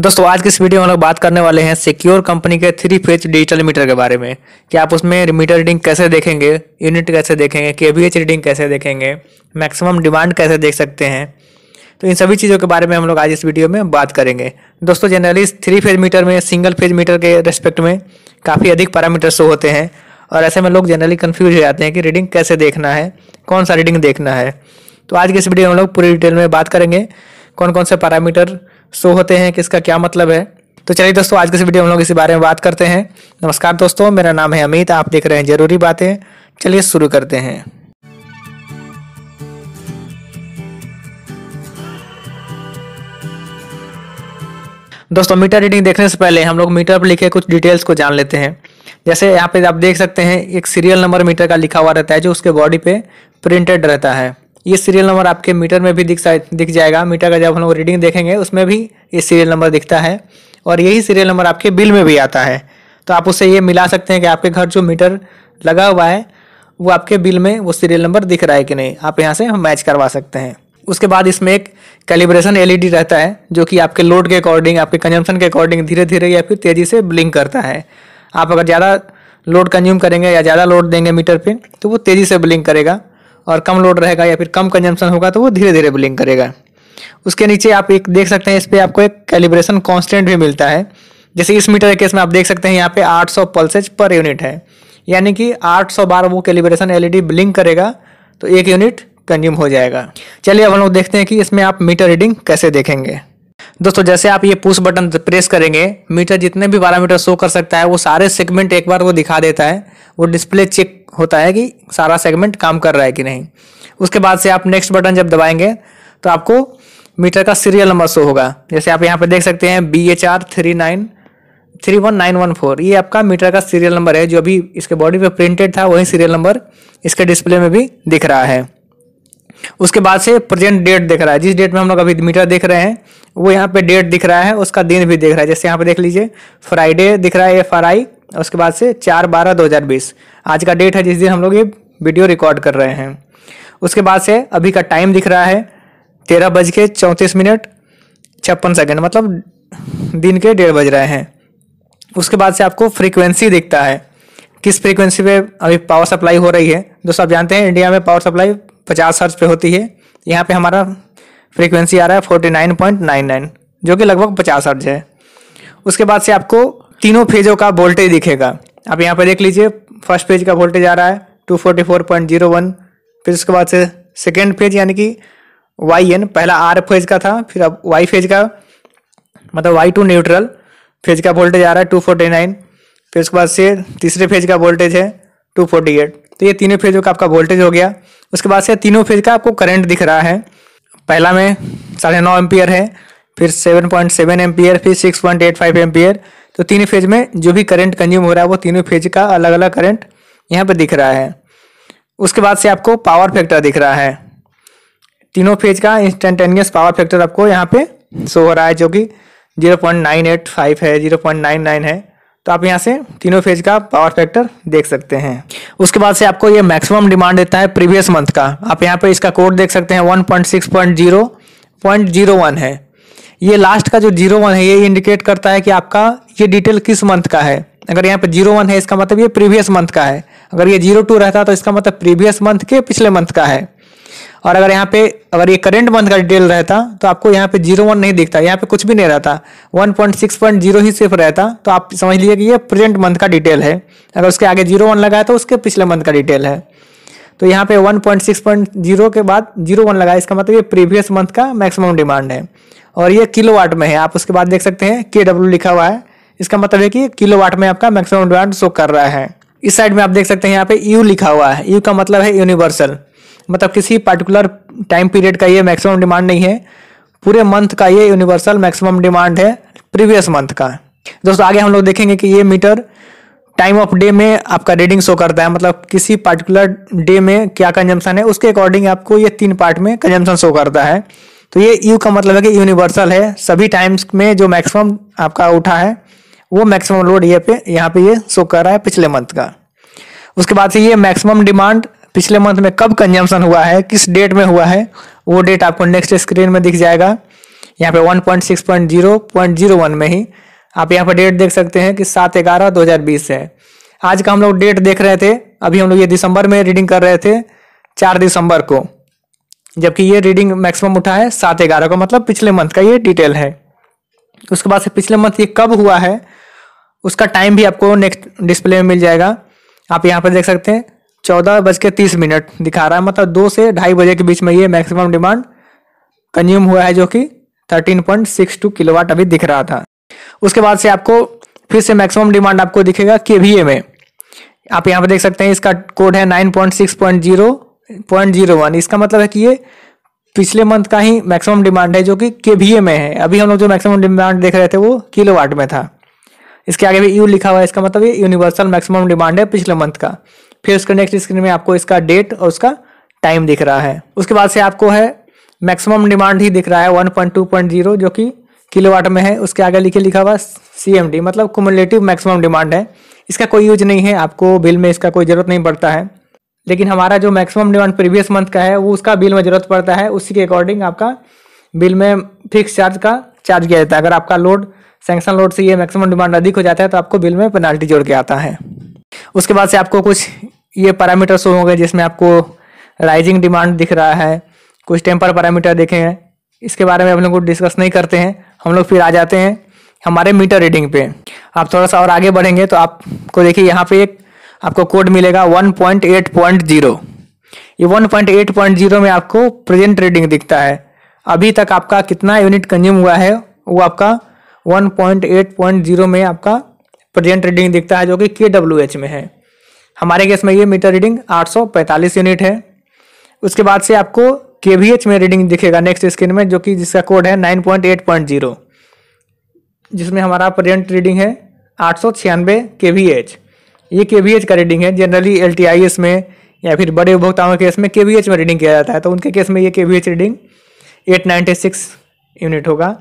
दोस्तों आज के इस वीडियो में हम लोग बात करने वाले हैं सिक्योर कंपनी के थ्री फेज डिजिटल मीटर के बारे में कि आप उसमें मीटर रीडिंग कैसे देखेंगे यूनिट कैसे देखेंगे के रीडिंग कैसे देखेंगे मैक्सिमम डिमांड कैसे देख सकते हैं तो इन सभी चीज़ों के बारे में हम लोग आज इस वीडियो में बात करेंगे दोस्तों जनरली थ्री फेज मीटर में सिंगल फेज मीटर के रेस्पेक्ट में काफ़ी अधिक पैरामीटर शो होते हैं और ऐसे में लोग जनरली कन्फ्यूज हो जाते हैं कि रीडिंग कैसे देखना है कौन सा रीडिंग देखना है तो आज के इस वीडियो में हम लोग पूरी डिटेल में बात करेंगे कौन कौन से पैरामीटर शो होते हैं कि इसका क्या मतलब है तो चलिए दोस्तों आज के इस वीडियो में हम लोग इसी बारे में बात करते हैं नमस्कार दोस्तों मेरा नाम है अमित आप देख रहे हैं जरूरी बातें चलिए शुरू करते हैं दोस्तों मीटर रीडिंग देखने से पहले हम लोग मीटर पर लिखे कुछ डिटेल्स को जान लेते हैं जैसे यहाँ पे आप देख सकते हैं एक सीरियल नंबर मीटर का लिखा हुआ रहता है जो उसके बॉडी पे प्रिंटेड रहता है ये सीरियल नंबर आपके मीटर में भी दिख दिख जाएगा मीटर का जब हम लोग रीडिंग देखेंगे उसमें भी ये सीरियल नंबर दिखता है और यही सीरियल नंबर आपके बिल में भी आता है तो आप उससे ये मिला सकते हैं कि आपके घर जो मीटर लगा हुआ है वो आपके बिल में वो सीरियल नंबर दिख रहा है कि नहीं आप यहाँ से मैच करवा सकते हैं उसके बाद इसमें एक कैलिब्रेशन एलईडी रहता है जो कि आपके लोड के अकॉर्डिंग आपके कंजम्पशन के अकॉर्डिंग धीरे धीरे या फिर तेज़ी से ब्लिंक करता है आप अगर ज़्यादा लोड कंज्यूम करेंगे या ज़्यादा लोड देंगे मीटर पे तो वो तेज़ी से ब्लिंक करेगा और कम लोड रहेगा या फिर कम कंजम्पशन होगा तो वो धीरे धीरे ब्लिंक करेगा उसके नीचे आप एक देख सकते हैं इस पर आपको एक कैलिब्रेशन कॉन्स्टेंट भी मिलता है जैसे इस मीटर के केस में आप देख सकते हैं यहाँ पे 800 पल्सेज पर यूनिट है यानी कि 800 बार वो कैलिब्रेशन एलईडी ब्लिंक करेगा तो एक यूनिट कंज्यूम हो जाएगा चलिए अब हम लोग देखते हैं कि इसमें आप मीटर रीडिंग कैसे देखेंगे दोस्तों जैसे आप ये पुश बटन प्रेस करेंगे मीटर जितने भी बारह मीटर शो कर सकता है वो सारे सेगमेंट एक बार वो दिखा देता है वो डिस्प्ले चेक होता है कि सारा सेगमेंट काम कर रहा है कि नहीं उसके बाद से आप नेक्स्ट बटन जब दबाएंगे तो आपको मीटर का सीरियल नंबर शो होगा जैसे आप यहाँ पर देख सकते हैं B H R three nine three one nine one four ये आपका मीटर का सीरियल नंबर है जो अभी इसके बॉडी पे प्रिंटेड था वही सीरियल नंबर इसके डिस्प्ले में भी दिख रहा है उसके बाद से प्रेजेंट डेट दिख रहा है जिस डेट में हम लोग अभी मीटर देख रहे हैं वो यहाँ पे डेट दिख रहा है उसका दिन भी दिख रहा है जैसे यहाँ पे देख लीजिए फ्राइडे दिख रहा है एफ आर आई उसके बाद से चार बारह दो हज़ार बीस आज का डेट है जिस दिन हम लोग ये वीडियो रिकॉर्ड कर रहे हैं उसके बाद से अभी का टाइम दिख रहा है तेरह बज के चौंतीस मिनट छप्पन सेकेंड मतलब दिन के डेढ़ बज रहे हैं उसके बाद से आपको फ्रीक्वेंसी दिखता है किस फ्रीक्वेंसी पे अभी पावर सप्लाई हो रही है दोस्तों आप जानते हैं इंडिया में पावर सप्लाई पचास हर्ज पे होती है यहाँ पे हमारा फ्रीक्वेंसी आ रहा है forty nine point nine nine जो कि लगभग पचास हर्ज है उसके बाद से आपको तीनों फेजों का वोल्टेज दिखेगा आप यहाँ पर देख लीजिए फर्स्ट फेज का वोल्टेज आ रहा है two forty four point zero one फिर उसके बाद से सेकेंड फेज यानी कि वाई एन पहला आर फेज का था फिर अब वाई फेज का मतलब वाई टू न्यूट्रल फेज का वोल्टेज आ रहा है टू फोर्टी नाइन फिर उसके बाद से तीसरे फेज का वोल्टेज है टू फोर्टी एट तो ये तीनों फेजों का आपका वोल्टेज हो गया उसके बाद से तीनों फेज का आपको करंट दिख रहा है पहला में साढ़े नौ एम्पियर है फिर सेवन पॉइंट सेवन एम्पियर फिर six point eight five ampere तो तीनों फेज में जो भी करंट कंज्यूम हो रहा है वो तीनों फेज का अलग अलग करंट यहाँ पर दिख रहा है उसके बाद से आपको पावर फैक्टर दिख रहा है तीनों फेज का इंस्टेंटेनियस पावर फैक्टर आपको यहाँ पे शो हो रहा है जो कि zero point nine eight five है जीरो पॉइंट नाइन नाइन है तो आप यहाँ से तीनों फेज का पावर फैक्टर देख सकते हैं उसके बाद से आपको ये मैक्सिमम डिमांड देता है प्रीवियस मंथ का आप यहाँ पे इसका कोड देख सकते हैं one point six point zero point zero one है ये लास्ट का जो जीरो वन है ये इंडिकेट करता है कि आपका ये डिटेल किस मंथ का है अगर यहाँ पे जीरो वन है इसका मतलब ये प्रीवियस मंथ का है अगर ये जीरो टू रहता तो इसका मतलब प्रीवियस मंथ के पिछले मंथ का है और अगर यहाँ पे अगर ये करंट मंथ का डिटेल रहता तो आपको यहाँ पे जीरो वन नहीं दिखता यहाँ पे कुछ भी नहीं रहता one point six point zero ही सिर्फ रहता तो आप समझ लीजिए कि ये प्रेजेंट मंथ का डिटेल है अगर उसके आगे जीरो वन लगाया तो उसके पिछले मंथ का डिटेल है तो यहाँ पे one point six point zero के बाद जीरो वन लगा इसका मतलब ये प्रीवियस मंथ का मैक्सिमम डिमांड है और ये किलो वाट में है आप उसके बाद देख सकते हैं के डब्ल्यू लिखा हुआ है इसका मतलब है कि किलो वाट में आपका मैक्सिमम डिमांड शो कर रहा है इस साइड में आप देख सकते हैं यहाँ पे यू लिखा हुआ है यू का मतलब है यूनिवर्सल मतलब किसी पर्टिकुलर टाइम पीरियड का ये मैक्सिमम डिमांड नहीं है पूरे मंथ का ये यूनिवर्सल मैक्सिमम डिमांड है प्रीवियस मंथ का दोस्तों आगे हम लोग देखेंगे कि ये मीटर टाइम ऑफ डे में आपका रीडिंग शो करता है मतलब किसी पर्टिकुलर डे में क्या कंजम्पशन है उसके अकॉर्डिंग आपको ये तीन पार्ट में कंजम्पशन शो करता है तो ये यू का मतलब है कि यूनिवर्सल है सभी टाइम्स में जो मैक्सिमम आपका उठा है वो मैक्सिमम लोड ये पे यहाँ पे ये शो कर रहा है पिछले मंथ का उसके बाद से ये मैक्सिमम डिमांड पिछले मंथ में कब कंजम्पन हुआ है किस डेट में हुआ है वो डेट आपको नेक्स्ट स्क्रीन में दिख जाएगा यहाँ पे one point six point zero point zero one में ही आप यहाँ पर डेट देख सकते हैं कि सात ग्यारह दो हज़ार बीस है आज का हम लोग डेट देख रहे थे अभी हम लोग ये दिसंबर में रीडिंग कर रहे थे चार दिसंबर को जबकि ये रीडिंग मैक्सिमम उठा है सात ग्यारह को मतलब पिछले मंथ का ये डिटेल है उसके बाद से पिछले मंथ ये कब हुआ है उसका टाइम भी आपको नेक्स्ट डिस्प्ले में मिल जाएगा आप यहाँ पर देख सकते हैं चौदह बज के तीस मिनट दिखा रहा है मतलब दो से ढाई बजे के बीच में ये मैक्सिमम डिमांड कंज्यूम हुआ है जो कि thirteen point six two kilowatt अभी दिख रहा था उसके बाद से आपको फिर से मैक्सिमम डिमांड आपको दिखेगा के वी ए में आप यहाँ पर देख सकते हैं इसका कोड है nine point six point zero point zero one इसका मतलब है कि ये पिछले मंथ का ही मैक्सिमम डिमांड है जो कि के में है अभी हम लोग जो मैक्सिमम डिमांड देख रहे थे वो किलोवाट में था इसके आगे भी यू लिखा हुआ है इसका मतलब ये यूनिवर्सल मैक्सिमम डिमांड है पिछले मंथ का फिर उसके नेक्स्ट स्क्रीन में आपको इसका डेट और उसका टाइम दिख रहा है उसके बाद से आपको है मैक्सिमम डिमांड ही दिख रहा है one point two point zero जो कि किलोवाट में है उसके आगे लिखे लिखा हुआ सी एम डी मतलब कुमुलेटिव मैक्सिमम डिमांड है इसका कोई यूज नहीं है आपको बिल में इसका कोई ज़रूरत नहीं पड़ता है लेकिन हमारा जो मैक्सिमम डिमांड प्रीवियस मंथ का है वो उसका बिल में ज़रूरत पड़ता है उसी के अकॉर्डिंग आपका बिल में फिक्स चार्ज का चार्ज किया जाता है अगर आपका लोड सेंक्शन लोड से ये मैक्सिमम डिमांड अधिक हो जाता है तो आपको बिल में पेनाल्टी जोड़ के आता है उसके बाद से आपको कुछ ये पैरामीटर शो होंगे जिसमें आपको राइजिंग डिमांड दिख रहा है कुछ टेम्पर पैरामीटर देखे हैं इसके बारे में हम लोग को डिस्कस नहीं करते हैं हम लोग फिर आ जाते हैं हमारे मीटर रीडिंग पे आप थोड़ा सा और आगे बढ़ेंगे तो आपको देखिए यहाँ पे एक आपको कोड मिलेगा 1.8.0 ये 1.8.0 में आपको प्रेजेंट रीडिंग दिखता है अभी तक आपका कितना यूनिट कंज्यूम हुआ है वो आपका 1.8.0 में आपका प्रेजेंट रीडिंग दिखता है जो कि के में है हमारे केस में ये मीटर रीडिंग 845 यूनिट है उसके बाद से आपको के में रीडिंग दिखेगा नेक्स्ट स्क्रीन में जो कि जिसका कोड है 9.8.0 जिसमें हमारा प्रेजेंट रीडिंग है आठ सौ छियानवे के वी एच ये के वी एच का रीडिंग है generally L T I S में या फिर बड़े उपभोक्ताओं के केस में के वी एच में रीडिंग किया जाता है तो उनके केस में ये K V H reading eight ninety six unit होगा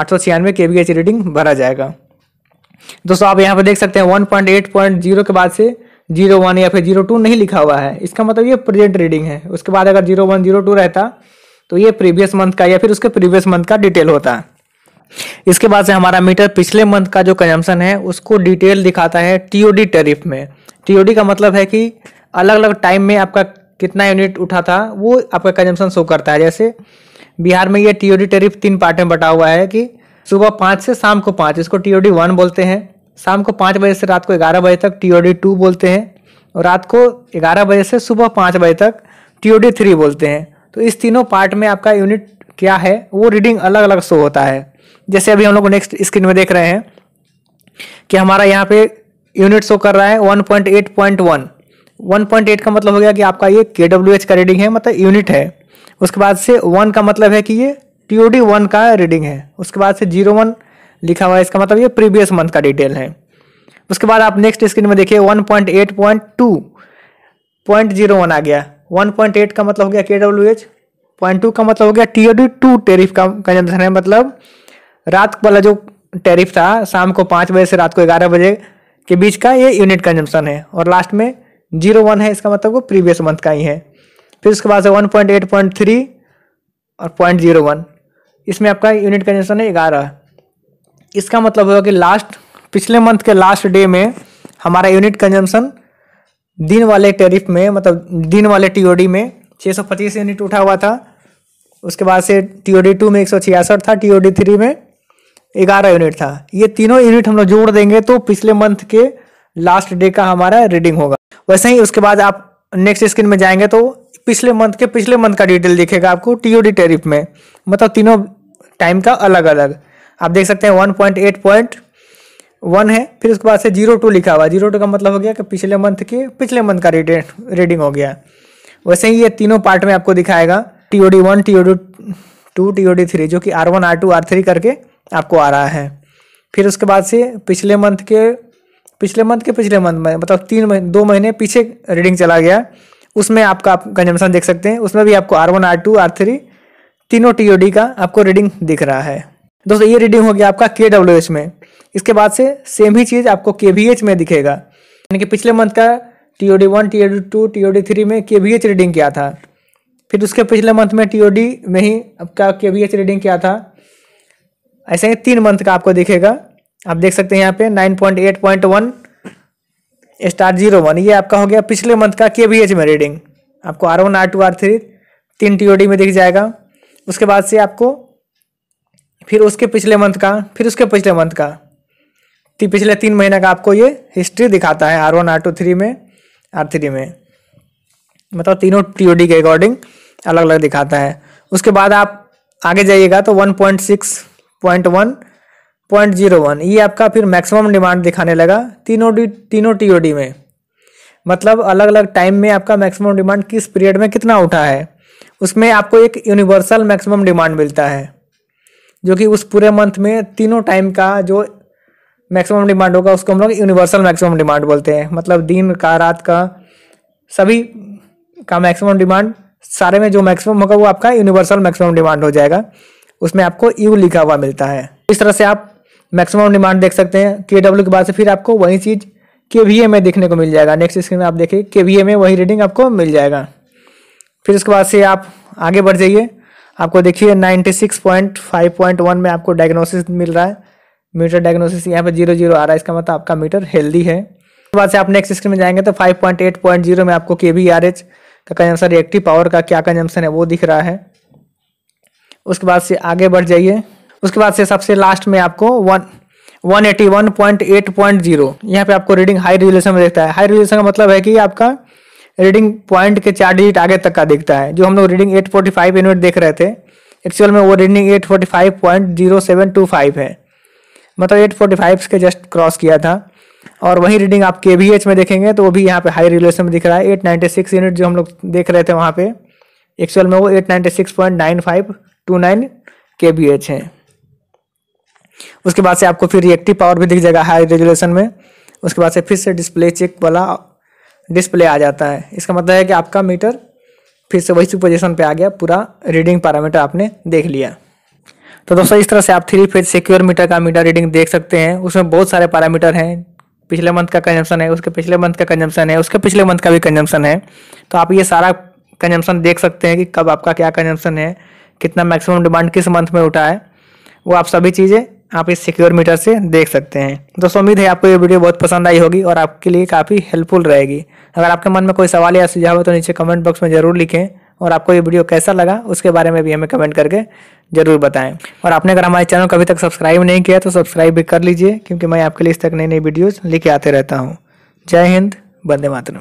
आठ सौ छियानवे के वी एच रीडिंग भरा जाएगा दोस्तों आप यहाँ पर देख सकते हैं one point eight point zero के बाद से जीरो वन या फिर जीरो टू नहीं लिखा हुआ है इसका मतलब ये प्रेजेंट रीडिंग है उसके बाद अगर जीरो वन जीरो टू रहता तो ये प्रीवियस मंथ का या फिर उसके प्रीवियस मंथ का डिटेल होता इसके बाद से हमारा मीटर पिछले मंथ का जो कंजम्पशन है उसको डिटेल दिखाता है टीओडी टैरिफ में टीओडी का मतलब है कि अलग अलग टाइम में आपका कितना यूनिट उठा था वो आपका कंजम्पशन शो करता है जैसे बिहार में ये टीओडी टैरिफ तीन पार्ट में बटा हुआ है कि सुबह पाँच से शाम को पाँच इसको टीओडी वन बोलते हैं शाम को पाँच बजे से रात को ग्यारह बजे तक टी ओ डी टू बोलते हैं और रात को ग्यारह बजे से सुबह पाँच बजे तक टी ओ डी थ्री बोलते हैं तो इस तीनों पार्ट में आपका यूनिट क्या है वो रीडिंग अलग अलग शो होता है जैसे अभी हम लोग नेक्स्ट स्क्रीन में देख रहे हैं कि हमारा यहाँ पे यूनिट शो कर रहा है one point eight point one one point eight का मतलब हो गया कि आपका ये के डब्ल्यू एच का रीडिंग है मतलब यूनिट है उसके बाद से वन का मतलब है कि ये टी ओ डी वन का रीडिंग है उसके बाद से जीरो वन लिखा हुआ है इसका मतलब ये प्रीवियस मंथ का डिटेल है उसके बाद आप नेक्स्ट स्क्रीन में देखिए one point eight point two point zero one आ गया वन पॉइंट एट का मतलब हो गया के डब्ल्यू एच पॉइंट टू का मतलब हो गया T O D two tariff का कंजम्पन है मतलब रात वाला जो टेरिफ था शाम को पाँच बजे से रात को ग्यारह बजे के बीच का ये यूनिट कंजम्पन है और लास्ट में जीरो वन है इसका मतलब वो प्रीवियस मंथ का ही है फिर उसके बाद से one point eight point three और पॉइंट जीरो वन इसमें आपका यूनिट कंजम्पन है ग्यारह इसका मतलब होगा कि लास्ट पिछले मंथ के लास्ट डे में हमारा यूनिट कंजम्पशन दिन वाले टैरिफ में मतलब दिन वाले टीओडी में 625 यूनिट उठा हुआ था उसके बाद से टीओडी टू में एक था टीओडी थ्री में ग्यारह यूनिट था ये तीनों यूनिट हम लोग जोड़ देंगे तो पिछले मंथ के लास्ट डे का हमारा रीडिंग होगा वैसे ही उसके बाद आप नेक्स्ट स्क्रीन में जाएंगे तो पिछले मंथ के पिछले मंथ का डिटेल दिखेगा आपको टीओडी टेरिफ में मतलब तीनों टाइम का अलग अलग आप देख सकते हैं one point eight point one है फिर उसके बाद से जीरो टू लिखा हुआ जीरो टू का मतलब हो गया कि पिछले मंथ की पिछले मंथ का रीडिंग रीडिंग हो गया वैसे ही ये तीनों पार्ट में आपको दिखाएगा T O D one T O D two T O D three जो कि R one R two R three करके आपको आ रहा है फिर उसके बाद से पिछले मंथ के पिछले मंथ के पिछले मंथ में मतलब तीन महीने दो महीने पीछे रीडिंग चला गया उसमें आपका आप कंजम्पशन देख सकते हैं उसमें भी आपको R one R two R three तीनों टी ओ डी का आपको रीडिंग दिख रहा है दोस्तों ये रीडिंग हो गया आपका के डब्ल्यू एच में इसके बाद से सेम ही चीज़ आपको के वी एच में दिखेगा यानी कि पिछले मंथ का T O D one T O D two T O D three में के वी एच रीडिंग किया था फिर उसके पिछले मंथ में टी ओ डी में ही आपका के वी एच रीडिंग किया था ऐसे ही तीन मंथ का आपको दिखेगा आप देख सकते हैं यहाँ पे nine point eight point one star zero one ये आपका हो गया पिछले मंथ का के वी एच में रीडिंग आपको R one R two R three तीन टी ओ डी में दिख जाएगा उसके बाद से आपको फिर उसके पिछले मंथ का फिर उसके पिछले मंथ का ती पिछले तीन महीने का आपको ये हिस्ट्री दिखाता है R one R two three में आर थ्री में मतलब तीनों टी के अकॉर्डिंग अलग अलग दिखाता है उसके बाद आप आगे जाइएगा तो one point six point one point zero one ये आपका फिर मैक्सिमम डिमांड दिखाने लगा तीनों डी तीनों टी में मतलब अलग अलग टाइम में आपका मैक्सिमम डिमांड किस पीरियड में कितना उठा है उसमें आपको एक यूनिवर्सल मैक्सिमम डिमांड मिलता है जो कि उस पूरे मंथ में तीनों टाइम का जो मैक्सिमम डिमांड होगा उसको हम लोग यूनिवर्सल मैक्सिमम डिमांड बोलते हैं मतलब दिन का रात का सभी का मैक्सिमम डिमांड सारे में जो मैक्सिमम होगा वो आपका यूनिवर्सल मैक्सिमम डिमांड हो जाएगा उसमें आपको यू लिखा हुआ मिलता है इस तरह से आप मैक्सिमम डिमांड देख सकते हैं के डब्ल्यू के बाद से फिर आपको वही चीज़ के वी ए में देखने को मिल जाएगा नेक्स्ट स्क्रीन में आप देखिए के वी ए में वही रीडिंग आपको मिल जाएगा फिर उसके बाद से आप आगे बढ़ जाइए आपको देखिए 96.5.1 में आपको डायग्नोसिस मिल रहा है मीटर डायग्नोसिस यहाँ पे जीरो जीरो आ रहा है इसका मतलब आपका मीटर हेल्दी है उसके बाद से आप नेक्स्ट स्क्रीन में जाएंगे तो 5.8.0 में आपको के बी आर एच का कंजम्पन रिएक्टिव पावर का क्या कंजम्पन है वो दिख रहा है उसके बाद से आगे बढ़ जाइए उसके बाद से सबसे लास्ट में आपको one one eighty one point eight point zero यहाँ पे आपको रीडिंग हाई रिजोल्यूशन में देखता है हाई रिजोल्यूशन का मतलब है कि आपका रीडिंग पॉइंट के चार डिजिट आगे तक का दिखता है जो हम लोग रीडिंग 845 यूनिट देख रहे थे एक्चुअल में वो रीडिंग 845.0725 है मतलब 845 के जस्ट क्रॉस किया था और वही रीडिंग आप के में देखेंगे तो वो भी यहाँ पे हाई रिलेशन में दिख रहा है 896 यूनिट जो हम लोग देख रहे थे वहाँ पे एक्चुअल में वो 896.9529 के वी एच है उसके बाद से आपको फिर रिएक्टिव पावर भी दिख जाएगा हाई रेजुलेशन में उसके बाद से फिर से डिस्प्ले चेक वाला डिस्प्ले आ जाता है इसका मतलब है कि आपका मीटर फिर से वही पोजिशन पे आ गया पूरा रीडिंग पैरामीटर आपने देख लिया तो दोस्तों इस तरह से आप थ्री फेज सिक्योर मीटर का मीटर रीडिंग देख सकते हैं उसमें बहुत सारे पैरामीटर हैं पिछले मंथ का कंजम्पशन है उसके पिछले मंथ का कंजम्पशन है उसके पिछले मंथ का भी कंजम्पशन है तो आप ये सारा कंजम्पशन देख सकते हैं कि कब आपका क्या कंजम्पशन है कितना मैक्सिमम डिमांड किस मंथ में उठा है वो आप सभी चीज़ें आप इस सिक्योर मीटर से देख सकते हैं दोस्तों उम्मीद है आपको ये वीडियो बहुत पसंद आई होगी और आपके लिए काफ़ी हेल्पफुल रहेगी अगर आपके मन में कोई सवाल या सुझाव हो तो नीचे कमेंट बॉक्स में ज़रूर लिखें और आपको ये वीडियो कैसा लगा उसके बारे में भी हमें कमेंट करके ज़रूर बताएं और आपने अगर हमारे चैनल को अभी तक सब्सक्राइब नहीं किया तो सब्सक्राइब भी कर लीजिए क्योंकि मैं आपके लिए इस तक नई नई वीडियोज़ लेके आते रहता हूँ जय हिंद वंदे मातरम